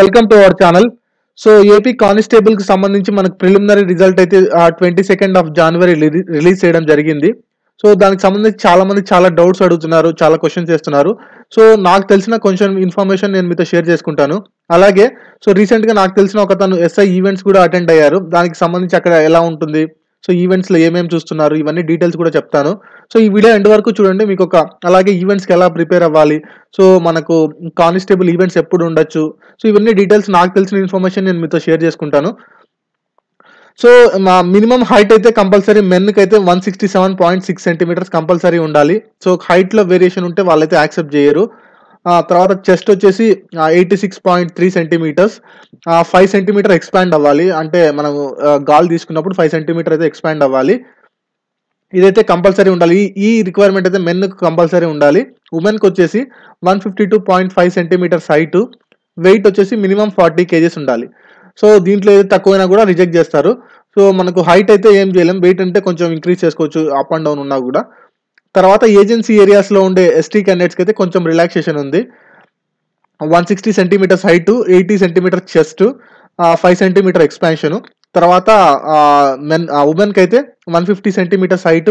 welcome to our channel so AP constable కి సంబంధించి మనకు ప్రిలిమినరీ రిజల్ట్ అయితే twenty second of January release చేయడం జరిగింది సో దానికి సంబంధించి చాలా మంది చాలా డౌట్స్ అడుగుతున్నారు చాలా క్వశ్చన్స్ చేస్తున్నారు సో నాకు తెలిసిన కొంచెం ఇన్ఫర్మేషన్ నేను మీతో షేర్ చేసుకుంటాను అలాగే సో రీసెంట్గా నాకు తెలిసిన ఒక తను ఎస్ఐ ఈవెంట్స్ కూడా అటెండ్ అయ్యారు దానికి సంబంధించి అక్కడ ఎలా ఉంటుంది సో ఈవెంట్స్లో ఏమేమి చూస్తున్నారు ఇవన్నీ డీటెయిల్స్ కూడా చెప్తాను సో ఈ వీడియో ఎండ్ వరకు చూడండి మీకు ఒక అలాగే ఈవెంట్స్కి ఎలా ప్రిపేర్ అవ్వాలి సో మనకు కానిస్టేబుల్ ఈవెంట్స్ ఎప్పుడు ఉండొచ్చు సో ఇవన్నీ డీటెయిల్స్ నాకు తెలిసిన ఇన్ఫర్మేషన్ నేను మీతో షేర్ చేసుకుంటాను సో మా మినిమం హైట్ అయితే కంపల్సరీ మెన్కి అయితే one sixty seven point six centimetres compulsory ఉండాలి సో హైట్లో వేరియేషన్ ఉంటే వాళ్ళైతే యాక్సెప్ట్ చేయరు తర్వాత చెస్ట్ వచ్చేసి eighty six point three centimetres five centimetre expand అవ్వాలి అంటే మనం గాలి తీసుకున్నప్పుడు ఫైవ్ సెంటీమీటర్ అయితే ఎక్స్పాండ్ అవ్వాలి ఇదైతే కంపల్సరీ ఉండాలి ఈ రిక్వైర్మెంట్ అయితే మెన్కు కంపల్సరీ ఉండాలి ఉమెన్కి వచ్చేసి one fifty two point five centimetres height weight వచ్చేసి మినిమం ఫార్టీ కేజీస్ ఉండాలి సో దీంట్లో ఏదైతే తక్కువైనా కూడా రిజెక్ట్ చేస్తారు సో మనకు హైట్ అయితే ఏం చేయలేం వెయిట్ అంటే కొంచెం ఇంక్రీజ్ చేసుకోవచ్చు అప్ అండ్ డౌన్ ఉన్నా కూడా తర్వాత ఏజెన్సీ ఏరియాస్లో ఉండే ఎస్టీ క్యాండిడేట్స్కి అయితే కొంచెం రిలాక్సేషన్ ఉంది one sixty centimetres height eighty centimetre chest five centimetre expansion తర్వాత మెన్ ఉమెన్కి అయితే one fifty centimetres height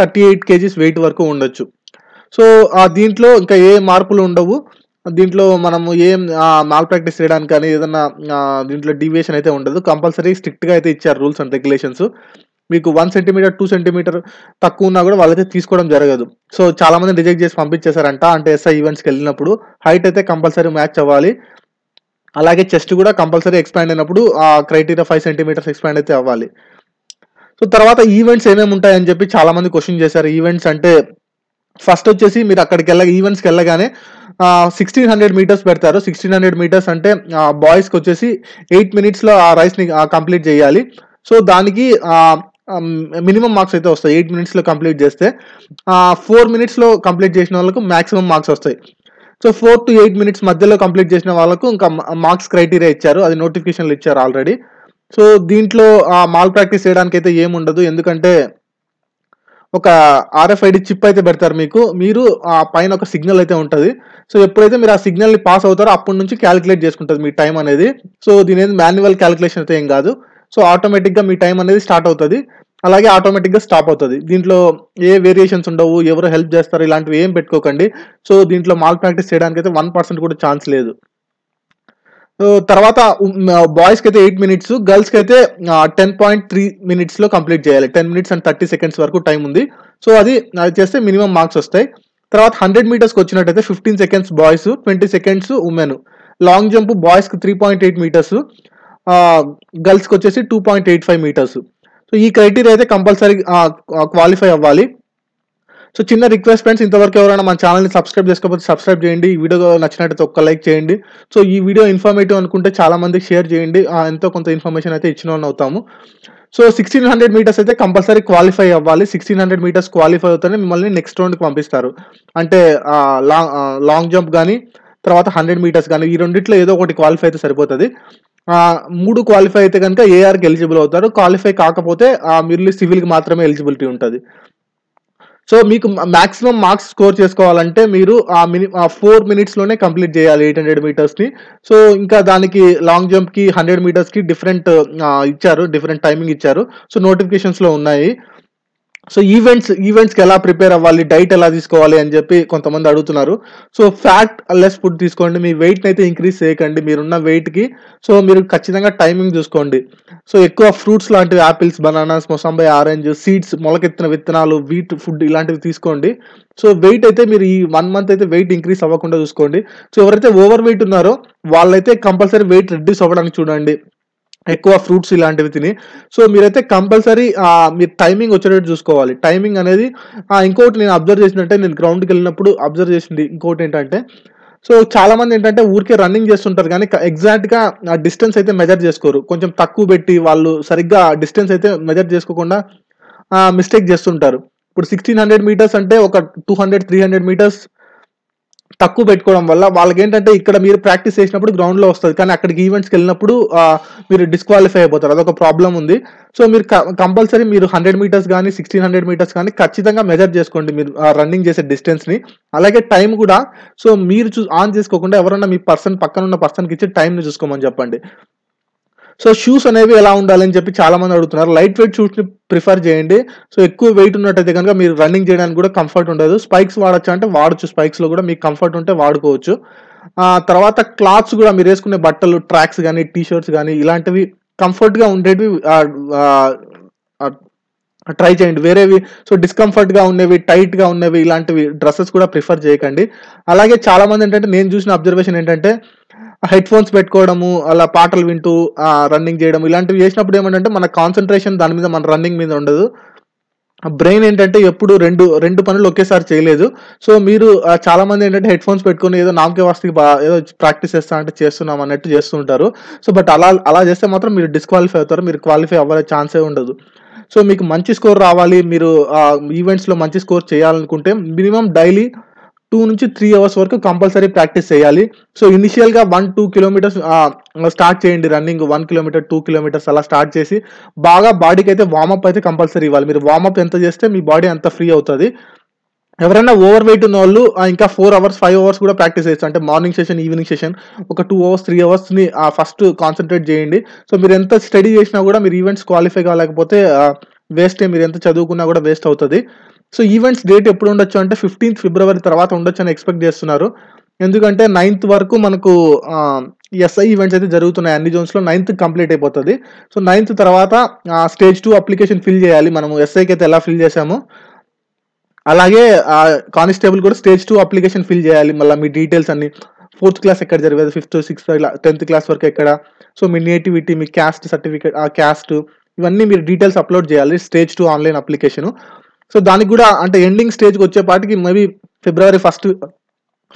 thirty eight kgs weight వరకు ఉండొచ్చు సో దీంట్లో ఇంకా ఏ మార్పులు ఉండవు దీంట్లో మనము ఏం మాల్ ప్రాక్టీస్ చేయడానికి కానీ ఏదన్నా దీంట్లో డీవియేషన్ అయితే ఉండదు కంపల్సరీ స్ట్రిక్ట్గా అయితే ఇచ్చారు రూల్స్ అండ్ రెగ్యులేషన్స్ మీకు వన్ సెంటీమీటర్ టూ సెంటీమీటర్ తక్కువ ఉన్నా కూడా వాళ్ళైతే తీసుకోవడం జరగదు సో చాలామంది రిజెక్ట్ చేసి పంపించేశారంట అంటే ఎస్ఐ ఈవెంట్స్కి వెళ్ళినప్పుడు హైట్ అయితే కంపల్సరీ మ్యాచ్ అవ్వాలి అలాగే చెస్ట్ కూడా కంపల్సరీ ఎక్స్పాండ్ అయినప్పుడు ఆ క్రైటీరియా ఫైవ్ సెంటీమీటర్స్ ఎక్స్పాండ్ అయితే అవ్వాలి సో తర్వాత ఈవెంట్స్ ఏమేమి ఉంటాయని చెప్పి చాలామంది క్వశ్చన్ చేశారు ఈవెంట్స్ అంటే ఫస్ట్ వచ్చేసి మీరు అక్కడికి వెళ్ళ ఈవెంట్స్కి వెళ్ళగానే సిక్స్టీన్ హండ్రెడ్ మీటర్స్ పెడతారు సిక్స్టీన్ హండ్రెడ్ మీటర్స్ అంటే బాయ్స్కి వచ్చేసి ఎయిట్ మినిట్స్లో ఆ రైస్ని కంప్లీట్ చేయాలి సో దానికి మినిమం um, మార్క్స్ అయితే వస్తాయి ఎయిట్ మినిట్స్లో కంప్లీట్ చేస్తే ఫోర్ మినిట్స్లో కంప్లీట్ చేసిన వాళ్ళకు మ్యాక్సిమం మార్క్స్ వస్తాయి so four to eight minutes మధ్యలో కంప్లీట్ చేసిన వాళ్ళకు ఇంకా మార్క్స్ క్రైటీరియా ఇచ్చారు అది నోటిఫికేషన్లు ఇచ్చారు ఆల్రెడీ సో దీంట్లో మాల్ ప్రాక్టీస్ చేయడానికి అయితే ఏముండదు ఎందుకంటే ఒక ఆర్ఎఫ్ఐడి చిప్ అయితే పెడతారు మీకు మీరు ఆ పైన ఒక సిగ్నల్ అయితే ఉంటుంది సో ఎప్పుడైతే మీరు ఆ సిగ్నల్ని పాస్ అవుతారో అప్పటి నుంచి క్యాలిక్యులేట్ చేసుకుంటుంది మీ టైం అనేది సో దీని మాన్యువల్ క్యాలిక్యులేషన్ అయితే ఏం కాదు సో ఆటోమేటిక్గా మీ టైం అనేది స్టార్ట్ అవుతుంది అలాగే ఆటోమేటిక్గా స్టాప్ అవుతుంది దీంట్లో ఏ వేరియేషన్స్ ఉండవు ఎవరు హెల్ప్ చేస్తారు ఇలాంటివి ఏం పెట్టుకోకండి సో దీంట్లో మాల్ ప్రాక్టీస్ చేయడానికి అయితే వన్ పర్సెంట్ కూడా ఛాన్స్ లేదు తర్వాత బాయ్స్కి అయితే ఎయిట్ మినిట్స్ గర్ల్స్కి అయితే టెన్ పాయింట్ త్రీ మినిట్స్లో కంప్లీట్ చేయాలి ten minutes and thirty seconds వరకు టైం ఉంది సో అది అది చేస్తే మినిమం మార్క్స్ వస్తాయి తర్వాత హండ్రెడ్ మీటర్స్కి వచ్చినట్టయితే fifteen seconds boys twenty seconds women long jump బాయ్స్కి త్రీ పాయింట్ ఎయిట్ మీటర్స్ గర్ల్స్కి వచ్చేసి two point eight five metres so ఈ క్రైటీరియా అయితే కంపల్సరీ క్వాలిఫై అవ్వాలి సో చిన్న రిక్వెస్ట్ ఫ్రెండ్స్ ఇంతవరకు ఎవరైనా మన ఛానల్ని సబ్స్క్రైబ్ చేసుకోకపోతే సబ్స్క్రైబ్ చేయండి ఈ వీడియో నచ్చినట్టు ఒక్క లైక్ చేయండి సో ఈ వీడియో ఇన్ఫర్మేటివ్ అనుకుంటే చాలా మందికి షేర్ చేయండి ఎంతో కొంత ఇన్ఫర్మేషన్ అయితే ఇచ్చిన అవుతాము సో సిక్స్టీన్ హండ్రెడ్ మీటర్స్ అయితే కంపల్సరీ క్వాలిఫై అవ్వాలి సిక్స్టీన్ హండ్రెడ్ మీటర్స్ క్వాలిఫై అవుతానే మిమ్మల్ని నెక్స్ట్ రౌండ్కి పంపిస్తారు అంటే లాంగ్ లాంగ్ జంప్ కానీ తర్వాత హండ్రెడ్ మీటర్స్ కానీ ఈ రెండిట్లో ఏదో ఒకటి క్వాలిఫై అయితే సరిపోతుంది మూడు క్వాలిఫై అయితే కనుక ఏఆర్కి ఎలిజిబుల్ అవుతారు క్వాలిఫై కాకపోతే మిర్లీ సివిల్కి మాత్రమే ఎలిజిబిలిటీ ఉంటుంది సో మీకు మాక్సిమం మార్క్స్ స్కోర్ చేసుకోవాలంటే మీరు ఆ మిని ఫోర్ మినిట్స్లోనే కంప్లీట్ చేయాలి ఎయిట్ హండ్రెడ్ మీటర్స్ని సో ఇంకా దానికి లాంగ్ జంప్కి హండ్రెడ్ మీటర్స్కి డిఫరెంట్ ఇచ్చారు డిఫరెంట్ టైమింగ్ ఇచ్చారు సో నోటిఫికేషన్స్లో ఉన్నాయి సో ఈవెంట్స్ ఈవెంట్స్కి ఎలా ప్రిపేర్ అవ్వాలి డైట్ ఎలా తీసుకోవాలి అని చెప్పి కొంతమంది అడుగుతున్నారు సో ఫ్యాట్ లెస్ ఫుడ్ తీసుకోండి మీ వెయిట్ని అయితే ఇంక్రీజ్ చేయకండి మీరున్న వెయిట్కి సో మీరు ఖచ్చితంగా టైమింగ్ చూసుకోండి సో ఎక్కువ ఫ్రూట్స్ లాంటివి apples bananas mosambi orange seeds మొలకెత్తిన విత్తనాలు వీట్ ఫుడ్ ఇలాంటివి తీసుకోండి సో వెయిట్ అయితే మీరు ఈ వన్ మంత్ అయితే వెయిట్ ఇంక్రీజ్ అవ్వకుండా చూసుకోండి సో ఎవరైతే ఓవర్ వెయిట్ ఉన్నారో వాళ్ళైతే కంపల్సరీ వెయిట్ రిడ్యూస్ అవ్వడానికి చూడండి ఎక్కువ ఫ్రూట్స్ ఇలాంటివి తిని సో మీరైతే కంపల్సరీ మీరు టైమింగ్ వచ్చేటట్టు చూసుకోవాలి టైమింగ్ అనేది ఇంకోటి నేను అబ్జర్వ్ చేసినట్టే నేను గ్రౌండ్కి వెళ్ళినప్పుడు అబ్జర్వ్ చేసింది ఇంకోటి ఏంటంటే సో చాలా మంది ఏంటంటే ఊరికే రన్నింగ్ చేస్తుంటారు కానీ ఎగ్జాక్ట్ గా డిస్టెన్స్ అయితే మెజర్ చేసుకోరు కొంచెం తక్కువ పెట్టి వాళ్ళు సరిగ్గా డిస్టెన్స్ అయితే మెజర్ చేసుకోకుండా మిస్టేక్ చేస్తుంటారు ఇప్పుడు సిక్స్టీన్ హండ్రెడ్ మీటర్స్ అంటే ఒక two hundred three hundred metres తక్కువ పెట్టుకోవడం వల్ల వాళ్ళకి ఏంటంటే ఇక్కడ మీరు ప్రాక్టీస్ చేసినప్పుడు గ్రౌండ్లో వస్తుంది కానీ అక్కడికి ఈవెంట్స్కి వెళ్ళినప్పుడు మీరు డిస్క్వాలిఫై అయిపోతారు అదొక ప్రాబ్లం ఉంది సో మీరు కంపల్సరీ మీరు హండ్రెడ్ మీటర్స్ కానీ సిక్స్టీన్ హండ్రెడ్ మీటర్స్ కానీ ఖచ్చితంగా మెజర్ చేసుకోండి మీరు రన్నింగ్ చేసే డిస్టెన్స్ని అలాగే టైం కూడా సో మీరు చూ ఆన్ చేసుకోకుండా ఎవరన్నా మీ పర్సన్ పక్కన ఉన్న పర్సన్కి ఇచ్చి టైంని చూసుకోమని చెప్పండి సో షూస్ అనేవి ఎలా ఉండాలని చెప్పి చాలా మంది అడుగుతున్నారు లైట్ వెయిట్ షూస్ని ప్రిఫర్ చేయండి సో ఎక్కువ వెయిట్ ఉన్నట్టయితే కనుక మీరు రన్నింగ్ చేయడానికి కూడా కంఫర్ట్ ఉండదు స్పైక్స్ వాడచ్చు అంటే వాడచ్చు స్పైక్స్లో కూడా మీకు కంఫర్ట్ ఉంటే వాడుకోవచ్చు తర్వాత క్లాత్స్ కూడా మీరు వేసుకునే బట్టలు ట్రాక్స్ కానీ టీ షర్ట్స్ కానీ ఇలాంటివి కంఫర్ట్గా ఉండేవి ట్రై చేయండి వేరేవి సో డిస్కంఫర్ట్గా ఉండేవి టైట్గా ఉండేవి ఇలాంటివి డ్రెస్సెస్ కూడా ప్రిఫర్ చేయకండి అలాగే చాలామంది ఏంటంటే నేను చూసిన అబ్జర్వేషన్ ఏంటంటే హెడ్ ఫోన్స్ పెట్టుకోవడము అలా పాటలు వింటూ రన్నింగ్ చేయడం ఇలాంటివి చేసినప్పుడు ఏమంటే మన కాన్సన్ట్రేషన్ దాని మీద మన రన్నింగ్ మీద ఉండదు బ్రెయిన్ ఏంటంటే ఎప్పుడు రెండు రెండు పనులు ఒకేసారి చేయలేదు సో మీరు చాలా మంది ఏంటంటే హెడ్ ఫోన్స్ పెట్టుకుని ఏదో నామకే వాస్తికి ఏదో ప్రాక్టీస్ చేస్తా అంటే చేస్తున్నాం అన్నట్టు చేస్తుంటారు సో బట్ అలా అలా చేస్తే మాత్రం మీరు డిస్క్వాలిఫై అవుతారు మీరు క్వాలిఫై అవ్వాలే ఛాన్సే ఉండదు సో మీకు మంచి స్కోర్ రావాలి మీరు ఈవెంట్స్లో మంచి స్కోర్ చేయాలనుకుంటే మినిమం డైలీ టూ నుంచి త్రీ అవర్స్ వరకు కంపల్సరీ ప్రాక్టీస్ చేయాలి సో ఇనిషియల్గా వన్ టూ కిలోమీటర్స్ స్టార్ట్ చేయండి running one kilometre two kilometres అలా స్టార్ట్ చేసి బాగా బాడీకి అయితే వార్మప్ అయితే కంపల్సరీ ఇవ్వాలి మీరు వార్మప్ ఎంత చేస్తే మీ బాడీ అంత ఫ్రీ అవుతుంది ఎవరైనా ఓవర్ వెయిట్ ఉన్న వాళ్ళు ఇంకా ఫోర్ అవర్స్ ఫైవ్ అవర్స్ కూడా ప్రాక్టీస్ చేయొచ్చు అంటే మార్నింగ్ సెషన్ ఈవినింగ్ సెషన్ ఒక టూ అవర్స్ త్రీ అవర్స్ని ఫస్ట్ కాన్సన్ట్రేట్ చేయండి సో మీరు ఎంత స్టడీ చేసినా కూడా మీరు ఈవెంట్స్ క్వాలిఫై కాలేకపోతే వేస్టే మీరు ఎంత చదువుకున్నా కూడా వేస్ట్ అవుతుంది సో ఈవెంట్స్ డేట్ ఎప్పుడు ఉండొచ్చు అంటే ఫిఫ్టీన్త్ ఫిబ్రవరి తర్వాత ఉండొచ్చు అని ఎక్స్పెక్ట్ చేస్తున్నారు ఎందుకంటే నైన్త్ వరకు మనకు ఎస్ఐ ఈవెంట్స్ అయితే జరుగుతున్నాయి అన్ని జోన్స్లో నైన్త్ కంప్లీట్ అయిపోతుంది సో నైన్త్ తర్వాత స్టేజ్ టూ అప్లికేషన్ ఫిల్ చేయాలి మనము ఎస్ఐకి అయితే ఎలా ఫిల్ చేసామో అలాగే కానిస్టేబుల్ కూడా స్టేజ్ టూ అప్లికేషన్ ఫిల్ చేయాలి మళ్ళీ మీ డీటెయిల్స్ అన్ని ఫోర్త్ క్లాస్ ఎక్కడ జరిగేది ఫిఫ్త్ సిక్స్త్ టెన్త్ క్లాస్ వరకు ఎక్కడ సో మీ నేటివిటీ మీ క్యాస్ట్ సర్టిఫికేట్ ఆ క్యాస్ట్ ఇవన్నీ మీరు డీటెయిల్స్ అప్లోడ్ చేయాలి stage two online application so దానికి కూడా అంటే ఎండింగ్ స్టేజ్కి వచ్చేపాటికి మేబీ ఫిబ్రవరి ఫస్ట్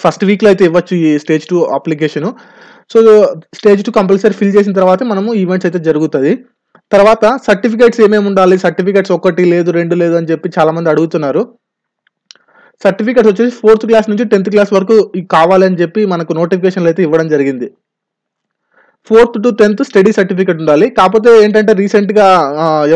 ఫస్ట్ వీక్లో అయితే ఇవ్వచ్చు ఈ stage two application so stage two compulsory fill చేసిన తర్వాత మనము ఈవెంట్స్ అయితే జరుగుతుంది తర్వాత సర్టిఫికేట్స్ ఏమేమి ఉండాలి సర్టిఫికేట్స్ ఒకటి లేదు రెండు లేదు అని చెప్పి చాలామంది అడుగుతున్నారు సర్టిఫికేట్స్ వచ్చేసి ఫోర్త్ క్లాస్ నుంచి టెన్త్ క్లాస్ వరకు కావాలని చెప్పి మనకు నోటిఫికేషన్లు అయితే ఇవ్వడం జరిగింది fourth to tenth study certificate ఉండాలి కాకపోతే ఏంటంటే రీసెంట్గా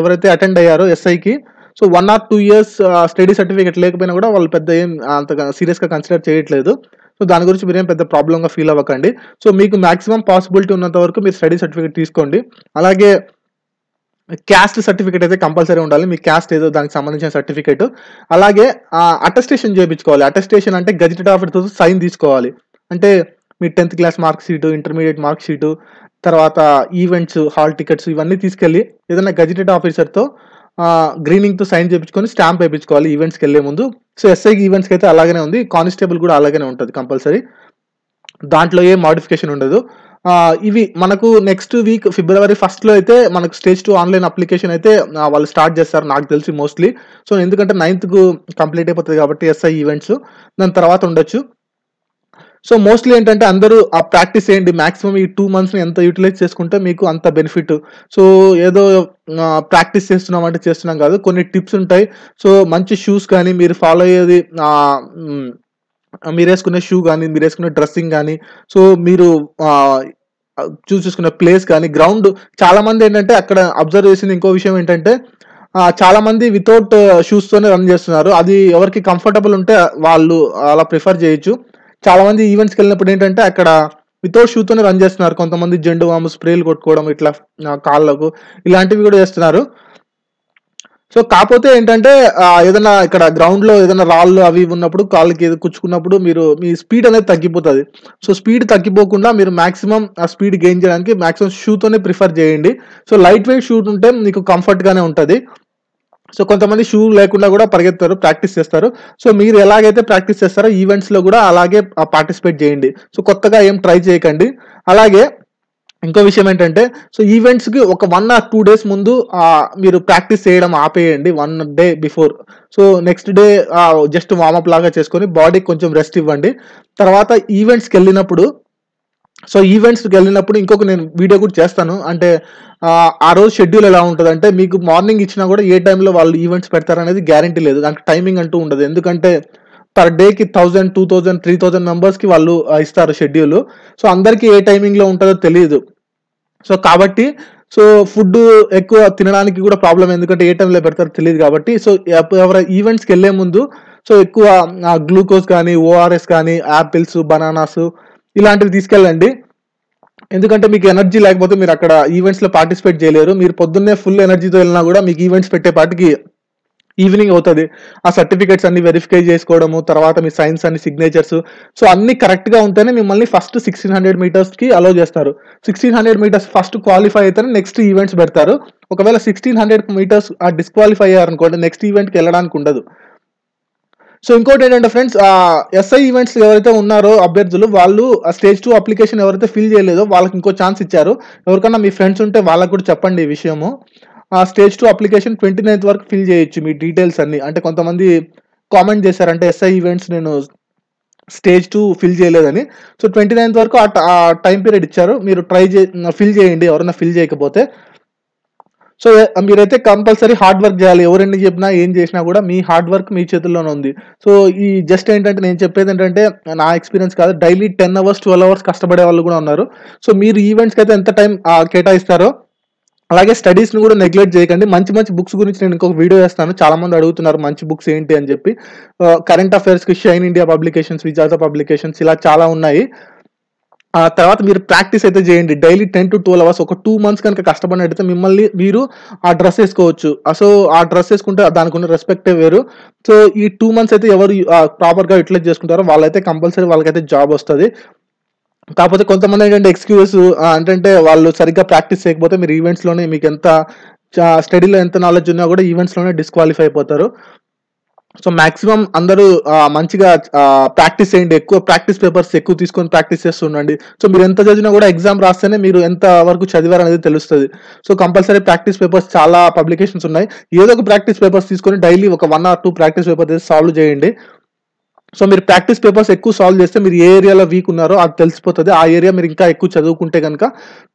ఎవరైతే అటెండ్ అయ్యారో ఎస్ఐకి so one or two years study certificate లేకపోయినా కూడా వాళ్ళు పెద్ద ఏం అంత సీరియస్గా కన్సిడర్ చేయట్లేదు సో దాని గురించి మీరేం పెద్ద ప్రాబ్లంగా ఫీల్ అవ్వకండి సో మీకు మాక్సిమం పాసిబిలిటీ ఉన్నంత వరకు మీరు స్టడీ సర్టిఫికేట్ తీసుకోండి అలాగే క్యాస్ట్ సర్టిఫికేట్ అయితే కంపల్సరీ ఉండాలి మీ క్యాస్ట్ ఏదో దానికి సంబంధించిన సర్టిఫికేట్ అలాగే అటెస్టేషన్ చేయించుకోవాలి అటెస్టేషన్ అంటే ఆఫ్ ఆఫర్ సైన్ తీసుకోవాలి అంటే మీ tenth class mark sheet intermediate mark sheet తర్వాత ఈవెంట్స్ హాల్ టికెట్స్ ఇవన్నీ తీసుకెళ్ళి ఏదైనా గజెటెడ్ ఆఫీసర్తో గ్రీనింగ్తో సైన్ చేయించుకొని స్టాంప్ వేయించుకోవాలి ఈవెంట్స్కి వెళ్ళే ముందు సో ఎస్ఐకి ఈవెంట్స్కి అయితే అలాగనే ఉంది కానిస్టేబుల్ కూడా అలాగనే ఉంటుంది కంపల్సరీ దాంట్లో ఏ మాడిఫికేషన్ ఉండదు ఇవి మనకు నెక్స్ట్ వీక్ ఫిబ్రవరి ఫస్ట్లో అయితే మనకు స్టేజ్ టూ ఆన్లైన్ అప్లికేషన్ అయితే వాళ్ళు స్టార్ట్ చేస్తారు నాకు తెలిసి మోస్ట్లీ సో ఎందుకంటే నైన్త్కు కంప్లీట్ అయిపోతుంది కాబట్టి ఎస్ఐ ఈవెంట్స్ దాని తర్వాత ఉండొచ్చు సో మోస్ట్లీ ఏంటంటే అందరూ ఆ ప్రాక్టీస్ చేయండి మాక్సిమం ఈ టూ మంత్స్ని ఎంత యూటిలైజ్ చేసుకుంటే మీకు అంత బెనిఫిట్ సో ఏదో ప్రాక్టీస్ చేస్తున్నాం అంటే చేస్తున్నాం కాదు కొన్ని టిప్స్ ఉంటాయి సో మంచి షూస్ కానీ మీరు ఫాలో అయ్యేది మీరు వేసుకునే షూ కానీ మీరు వేసుకునే డ్రెస్సింగ్ కానీ సో మీరు చూస్ చూసుకునే ప్లేస్ కానీ గ్రౌండ్ చాలా మంది ఏంటంటే అక్కడ అబ్జర్వ్ చేసింది ఇంకో విషయం ఏంటంటే చాలా మంది వితౌట్ షూస్తోనే రన్ చేస్తున్నారు అది ఎవరికి కంఫర్టబుల్ ఉంటే వాళ్ళు అలా ప్రిఫర్ చేయొచ్చు చాలామంది ఈవెంట్స్కి వెళ్ళినప్పుడు ఏంటంటే అక్కడ వితౌట్ షూతోనే రన్ చేస్తున్నారు కొంతమంది జెండు వాము స్ప్రేలు కొట్టుకోవడం ఇట్లా కాళ్ళకు ఇలాంటివి కూడా చేస్తున్నారు సో కాకపోతే ఏంటంటే ఏదైనా ఇక్కడ గ్రౌండ్లో ఏదైనా రాళ్ళు అవి ఉన్నప్పుడు కాళ్ళకి కుచ్చుకున్నప్పుడు మీరు మీ స్పీడ్ అనేది తగ్గిపోతుంది సో స్పీడ్ తగ్గిపోకుండా మీరు మాక్సిమం ఆ స్పీడ్ గెయిన్ చేయడానికి మాక్సిమం షూతోనే ప్రిఫర్ చేయండి సో లైట్ వెయిట్ షూట్ ఉంటే మీకు కంఫర్ట్గానే ఉంటుంది సో కొంతమంది షూ లేకుండా కూడా పరిగెత్తారు ప్రాక్టీస్ చేస్తారు సో మీరు ఎలాగైతే ప్రాక్టీస్ చేస్తారో ఈవెంట్స్లో కూడా అలాగే పార్టిసిపేట్ చేయండి సో కొత్తగా ఏం ట్రై చేయకండి అలాగే ఇంకో విషయం ఏంటంటే సో ఈవెంట్స్కి ఒక వన్ ఆర్ టూ డేస్ ముందు మీరు ప్రాక్టీస్ చేయడం ఆపేయండి one day before so next day just warm up లాగా చేసుకొని బాడీకి కొంచెం రెస్ట్ ఇవ్వండి తర్వాత ఈవెంట్స్కి వెళ్ళినప్పుడు సో ఈవెంట్స్కి వెళ్ళినప్పుడు ఇంకొక నేను వీడియో కూడా చేస్తాను అంటే ఆ రోజు షెడ్యూల్ ఎలా ఉంటుంది అంటే మీకు మార్నింగ్ ఇచ్చినా కూడా ఏ టైంలో వాళ్ళు ఈవెంట్స్ పెడతారనేది గ్యారంటీ లేదు దానికి టైమింగ్ అంటూ ఉండదు ఎందుకంటే పర్ డేకి thousand two thousand three thousand మెంబర్స్కి వాళ్ళు ఇస్తారు షెడ్యూల్ సో అందరికీ ఏ టైమింగ్లో ఉంటుందో తెలియదు సో కాబట్టి సో ఫుడ్ ఎక్కువ తినడానికి కూడా ప్రాబ్లం ఎందుకంటే ఏ టైంలో పెడతారో తెలియదు కాబట్టి సో ఎవరైనా ఈవెంట్స్కి వెళ్ళే ముందు సో ఎక్కువ గ్లూకోజ్ కానీ ఓఆర్ఎస్ కానీ యాపిల్స్ బనానాస్ ఇలాంటివి తీసుకెళ్ళండి ఎందుకంటే మీకు ఎనర్జీ లేకపోతే మీరు అక్కడ ఈవెంట్స్లో పార్టిసిపేట్ చేయలేరు మీరు పొద్దున్నే ఫుల్ ఎనర్జీతో వెళ్ళినా కూడా మీకు ఈవెంట్స్ పెట్టే పాటికి ఈవినింగ్ అవుతుంది ఆ సర్టిఫికేట్స్ అన్ని వెరిఫికై చేసుకోవడము తర్వాత మీ సైన్స్ అన్ని సిగ్నేచర్స్ సో అన్ని కరెక్ట్గా ఉంటేనే మిమ్మల్ని ఫస్ట్ సిక్స్టీన్ హండ్రెడ్ మీటర్స్కి అలో చేస్తారు sixteen hundred metres first qualify అయితేనే నెక్స్ట్ ఈవెంట్స్ పెడతారు ఒకవేళ సిక్స్టీన్ హండ్రెడ్ మీటర్స్ డిస్క్వాలిఫై అయ్యారనుకోండి నెక్స్ట్ ఈవెంట్కి వెళ్ళడానికి ఉండదు సో ఇంకోటి ఏంటంటే ఫ్రెండ్స్ ఎస్ఐ ఈవెంట్స్ ఎవరైతే ఉన్నారో అభ్యర్థులు వాళ్ళు ఆ స్టేజ్ టూ అప్లికేషన్ ఎవరైతే ఫిల్ చేయలేదో వాళ్ళకి ఇంకో ఛాన్స్ ఇచ్చారు ఎవరికన్నా మీ ఫ్రెండ్స్ ఉంటే వాళ్ళకు కూడా చెప్పండి ఈ విషయము ఆ stage two application twenty ninth వరకు ఫిల్ చేయొచ్చు మీ డీటెయిల్స్ అన్ని అంటే కొంతమంది కామెంట్ చేశారంటే ఎస్ఐ ఈవెంట్స్ నేను స్టేజ్ టూ ఫిల్ చేయలేదని సో ట్వంటీ నైన్త్ వరకు ఆ టైం పీరియడ్ ఇచ్చారు మీరు ట్రై చే ఫిల్ చేయండి ఎవరైనా ఫిల్ చేయకపోతే సో మీరైతే కంపల్సరీ హార్డ్ వర్క్ చేయాలి ఎవరిని చెప్పినా ఏం చేసినా కూడా మీ హార్డ్ వర్క్ మీ చేతుల్లోనే ఉంది సో ఈ జస్ట్ ఏంటంటే నేను చెప్పేది ఏంటంటే నా ఎక్స్పీరియన్స్ కాదు daily ten hours twelve hours కష్టపడే వాళ్ళు కూడా ఉన్నారు సో మీరు ఈవెంట్స్కి అయితే ఎంత టైం కేటాయిస్తారో అలాగే స్టడీస్ని కూడా నెగ్లెక్ట్ చేయకండి మంచి మంచి బుక్స్ గురించి నేను ఇంకొక వీడియో వేస్తాను చాలా మంది అడుగుతున్నారు మంచి బుక్స్ ఏంటి అని చెప్పి కరెంట్ అఫైర్స్కి షైన్ ఇండియా పబ్లికేషన్స్ విజాత పబ్లికేషన్స్ ఇలా చాలా ఉన్నాయి ఆ తర్వాత మీరు ప్రాక్టీస్ అయితే చేయండి daily ten to twelve hours ఒక టూ మంత్స్ కనుక కష్టపడినట్టయితే మిమ్మల్ని మీరు ఆ డ్రెస్ వేసుకోవచ్చు సో ఆ డ్రెస్ వేసుకుంటే దానికి ఉన్న రెస్పెక్టే వేరు సో ఈ టూ మంత్స్ అయితే ఎవరు ప్రాపర్గా యూటిలైజ్ చేసుకుంటారో వాళ్ళైతే కంపల్సరీ వాళ్ళకైతే జాబ్ వస్తుంది కాకపోతే కొంతమంది ఏంటంటే ఎక్స్క్యూజెస్ అంటే వాళ్ళు సరిగ్గా ప్రాక్టీస్ చేయకపోతే మీరు ఈవెంట్స్లోనే మీకు ఎంత స్టడీలో ఎంత నాలెడ్జ్ ఉన్నా కూడా ఈవెంట్స్లోనే డిస్క్వాలిఫై అయిపోతారు సో మాక్సిమం అందరూ మంచిగా ప్రాక్టీస్ చేయండి ఎక్కువ ప్రాక్టీస్ పేపర్స్ ఎక్కువ తీసుకొని ప్రాక్టీస్ చేస్తుండండి సో మీరు ఎంత చదివినా కూడా ఎగ్జామ్ రాస్తేనే మీరు ఎంత వరకు చదివారు అనేది తెలుస్తుంది సో కంపల్సరీ ప్రాక్టీస్ పేపర్స్ చాలా పబ్లికేషన్స్ ఉన్నాయి ఏదో ఒక ప్రాక్టీస్ పేపర్స్ తీసుకొని డైలీ ఒక one or two practice paper solve చేయండి సో మీరు ప్రాక్టీస్ పేపర్స్ ఎక్కువ సాల్వ్ చేస్తే మీరు ఏ ఏరియాలో వీక్ ఉన్నారో అది తెలిసిపోతుంది ఆ ఏరియా మీరు ఇంకా ఎక్కువ చదువుకుంటే కనుక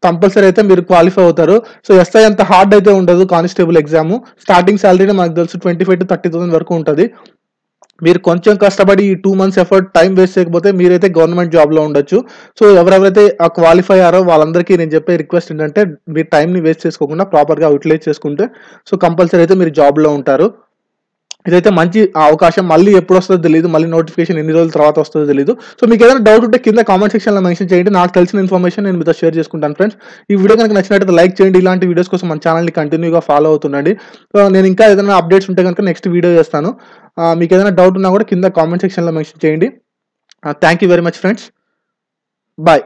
కంపల్సరీ అయితే మీరు క్వాలిఫై అవుతారు సో ఎస్ఐ అంత హార్డ్ అయితే ఉండదు కానిస్టేబుల్ ఎగ్జామ్ స్టార్టింగ్ శాలరీనే మనకు తెలుసు ట్వంటీ ఫైవ్ టు థర్టీ వరకు ఉంటుంది మీరు కొంచెం కష్టపడి ఈ two months effort time waste చేయకపోతే మీరైతే గవర్నమెంట్ జాబ్లో ఉండొచ్చు సో ఎవరెవరైతే ఆ క్వాలిఫై అయ్యారో వాళ్ళందరికీ నేను చెప్పే రిక్వెస్ట్ ఏంటంటే మీరు టైంని వేస్ట్ చేసుకోకుండా ప్రాపర్గా యూటిలైజ్ చేసుకుంటే సో కంపల్సరీ అయితే మీరు జాబ్లో ఉంటారు ఇదైతే మంచి అవకాశం మళ్ళీ ఎప్పుడు వస్తుందో తెలియదు మళ్ళీ నోటిఫికేషన్ ఎన్ని రోజుల తర్వాత వస్తుందో తెలియదు సో మీకు ఏదైనా డౌట్ ఉంటే కింద కామెంట్ సెక్షన్లో మెన్షన్ చేయండి నాకు తెలిసిన ఇన్ఫర్మేషన్ నేను మీతో షేర్ చేసుకుంటాను ఫ్రెండ్స్ ఈ వీడియో కనుక నచ్చినట్లయితే లైక్ చేయండి ఇలాంటి వీడియోస్ కోసం మన ఛానల్ని కంటిన్యూగా ఫాలో అవుతుండండి సో నేను ఇంకా ఏదైనా అప్డేట్స్ ఉంటే కనుక నెక్స్ట్ వీడియో చేస్తాను మీకు ఏదైనా డౌట్ ఉన్నా కూడా కింద కామెంట్ సెక్షన్లో మెన్షన్ చేయండి thank you very much friends bye